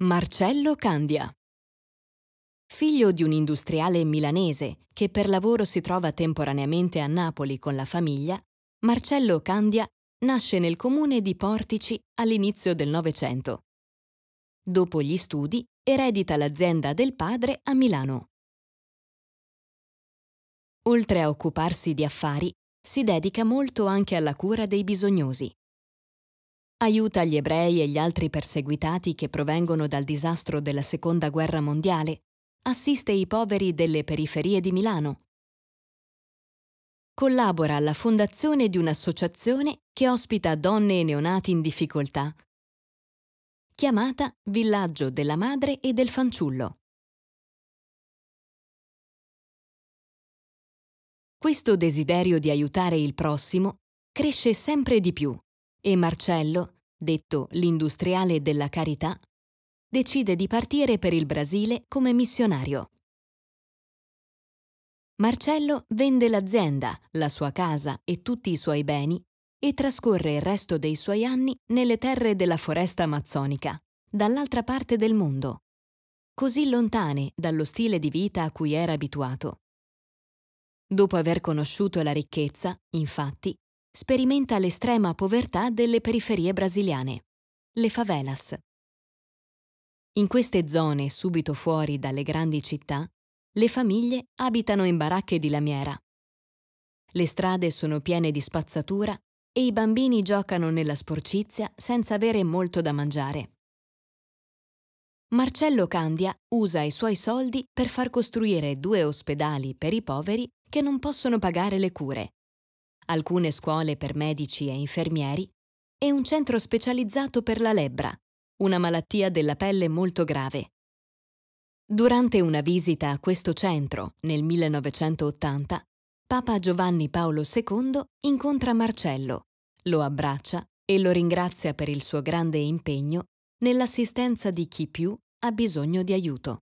Marcello Candia. Figlio di un industriale milanese che per lavoro si trova temporaneamente a Napoli con la famiglia, Marcello Candia nasce nel comune di Portici all'inizio del Novecento. Dopo gli studi eredita l'azienda del padre a Milano. Oltre a occuparsi di affari, si dedica molto anche alla cura dei bisognosi aiuta gli ebrei e gli altri perseguitati che provengono dal disastro della Seconda Guerra Mondiale, assiste i poveri delle periferie di Milano. Collabora alla fondazione di un'associazione che ospita donne e neonati in difficoltà, chiamata Villaggio della Madre e del Fanciullo. Questo desiderio di aiutare il prossimo cresce sempre di più e Marcello, detto l'industriale della carità, decide di partire per il Brasile come missionario. Marcello vende l'azienda, la sua casa e tutti i suoi beni e trascorre il resto dei suoi anni nelle terre della foresta amazzonica, dall'altra parte del mondo, così lontane dallo stile di vita a cui era abituato. Dopo aver conosciuto la ricchezza, infatti, sperimenta l'estrema povertà delle periferie brasiliane, le favelas. In queste zone, subito fuori dalle grandi città, le famiglie abitano in baracche di lamiera. Le strade sono piene di spazzatura e i bambini giocano nella sporcizia senza avere molto da mangiare. Marcello Candia usa i suoi soldi per far costruire due ospedali per i poveri che non possono pagare le cure alcune scuole per medici e infermieri e un centro specializzato per la lebbra, una malattia della pelle molto grave. Durante una visita a questo centro nel 1980, Papa Giovanni Paolo II incontra Marcello, lo abbraccia e lo ringrazia per il suo grande impegno nell'assistenza di chi più ha bisogno di aiuto.